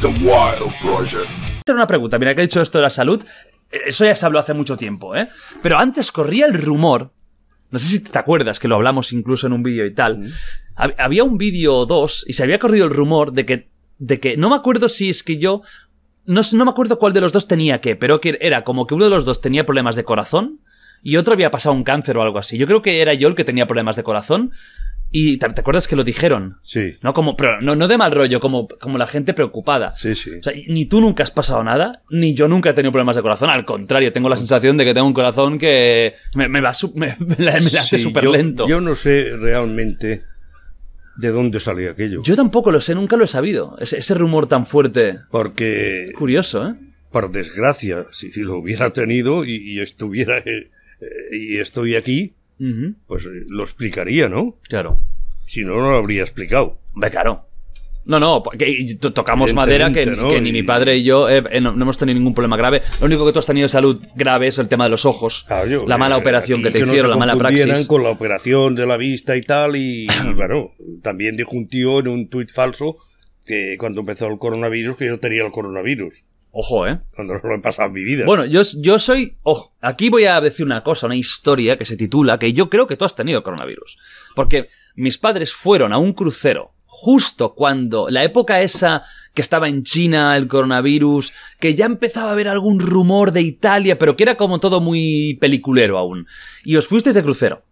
The Wild Project. Tengo una pregunta, mira que he dicho esto de la salud, eh, eso ya se habló hace mucho tiempo, ¿eh? Pero antes corría el rumor, no sé si te acuerdas que lo hablamos incluso en un vídeo y tal, mm. había un vídeo o dos y se había corrido el rumor de que, de que, no me acuerdo si es que yo, no, no me acuerdo cuál de los dos tenía qué, pero que era como que uno de los dos tenía problemas de corazón y otro había pasado un cáncer o algo así. Yo creo que era yo el que tenía problemas de corazón y te, acuerdas que lo dijeron. Sí. No como, pero no, no de mal rollo, como, como la gente preocupada. Sí, sí. O sea, ni tú nunca has pasado nada, ni yo nunca he tenido problemas de corazón. Al contrario, tengo la sensación de que tengo un corazón que me, va me, la, hace súper lento. Yo no sé realmente de dónde salió aquello. Yo tampoco lo sé, nunca lo he sabido. Ese, ese rumor tan fuerte. Porque. Curioso, ¿eh? Por desgracia, si, lo hubiera tenido y, estuviera. Eh, y estoy aquí, pues eh, lo explicaría, ¿no? Claro. Si no, no lo habría explicado. claro. No, no, porque tocamos madera que, ni mi padre y yo eh, eh, no, hemos tenido ningún problema grave. Lo único que tú has tenido de salud grave es el tema de los ojos. la mala operación que te hicieron, la mala praxis. con la operación de la vista y tal. Y, bueno, también dijo un tío en un tuit falso que cuando empezó el coronavirus que yo tenía el coronavirus. Ojo, ¿eh? Cuando no lo he pasado en mi vida. Bueno, yo, soy. Ojo, aquí voy a decir una cosa, una historia que se titula que yo creo que tú has tenido coronavirus. Porque mis padres fueron a un crucero justo cuando la época esa que estaba en China el coronavirus, que ya empezaba a haber algún rumor de Italia, pero que era como todo muy peliculero aún. Y os fuisteis de crucero.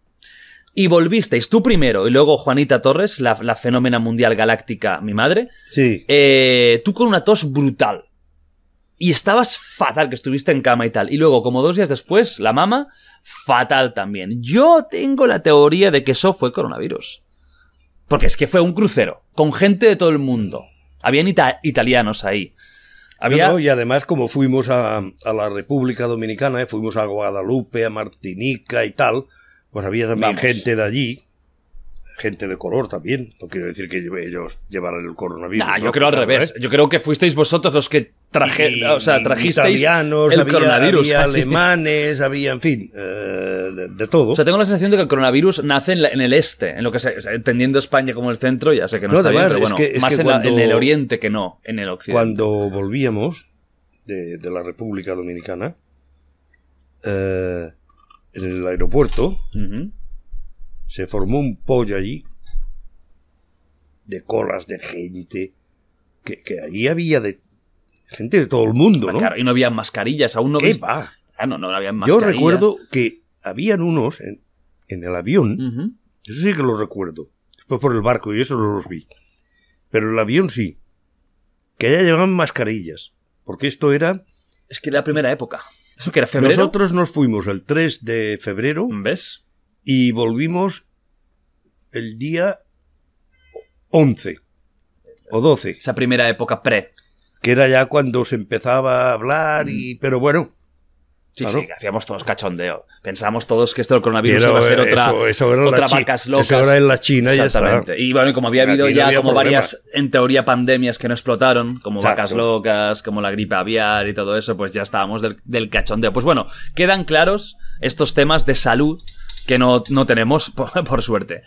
Y volvisteis, tú primero, y luego Juanita Torres, la, la fenómena mundial galáctica, mi madre. Sí. Eh, tú con una tos brutal y estabas fatal, que estuviste en cama y tal. Y luego, como dos días después, la mama, fatal también. Yo tengo la teoría de que eso fue coronavirus. Porque es que fue un crucero, con gente de todo el mundo. Habían italianos ahí. Había... y además, como fuimos a, la República Dominicana, eh, fuimos a Guadalupe, a Martinica y tal, pues había también gente de allí gente de color también. No quiero decir que ellos llevaran el coronavirus. yo creo al revés. ¿eh? Yo creo que fuisteis vosotros los que traje, o sea, trajisteis italianos, había, alemanes, había, en fin, eh, de, todo. O sea, tengo la sensación de que el coronavirus nace en, el este, en lo que se, entendiendo España como el centro, ya sé que no, está más en, el oriente que no, en el occidente. Cuando volvíamos de, la República Dominicana, eh, en el aeropuerto, se formó un pollo allí de colas de gente, que, allí había de gente de todo el mundo, ¿no? Claro, y no había mascarillas, aún no Ah, no, no había mascarillas. Yo recuerdo que habían unos en, el avión, eso sí que lo recuerdo, después por el barco y eso no los vi, pero el avión sí, que ya llevaban mascarillas, porque esto era... Es que era la primera época. Eso que era febrero. Nosotros nos fuimos el 3 de febrero. ¿Ves? y volvimos el día 11 o 12. Esa primera época pre. Que era ya cuando se empezaba a hablar, y, mm. pero bueno, Sí, sí, hacíamos todos cachondeo. Pensábamos todos que esto del coronavirus iba a ser otra, vacas locas. Eso era en la China y Exactamente. Y bueno, como había habido ya como varias, en teoría, pandemias que no explotaron, como vacas locas, como la gripe aviar y todo eso, pues ya estábamos del, cachondeo. Pues bueno, quedan claros estos temas de salud que no, no tenemos, por suerte.